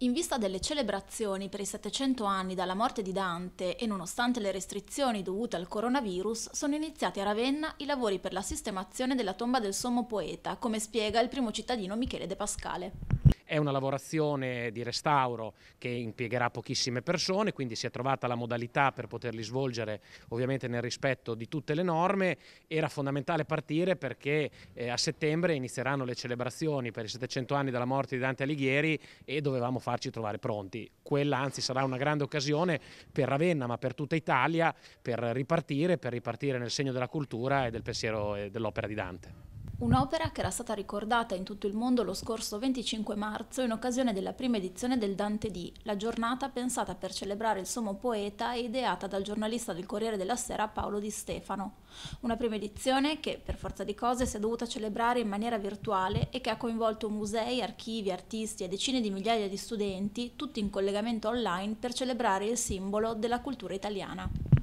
In vista delle celebrazioni per i 700 anni dalla morte di Dante e nonostante le restrizioni dovute al coronavirus, sono iniziati a Ravenna i lavori per la sistemazione della tomba del sommo poeta, come spiega il primo cittadino Michele De Pascale. È una lavorazione di restauro che impiegherà pochissime persone, quindi si è trovata la modalità per poterli svolgere ovviamente nel rispetto di tutte le norme. Era fondamentale partire perché eh, a settembre inizieranno le celebrazioni per i 700 anni dalla morte di Dante Alighieri e dovevamo farci trovare pronti. Quella anzi sarà una grande occasione per Ravenna ma per tutta Italia per ripartire, per ripartire nel segno della cultura e del pensiero e dell'opera di Dante. Un'opera che era stata ricordata in tutto il mondo lo scorso 25 marzo in occasione della prima edizione del Dante D, la giornata pensata per celebrare il sommo poeta e ideata dal giornalista del Corriere della Sera Paolo Di Stefano. Una prima edizione che, per forza di cose, si è dovuta celebrare in maniera virtuale e che ha coinvolto musei, archivi, artisti e decine di migliaia di studenti, tutti in collegamento online per celebrare il simbolo della cultura italiana.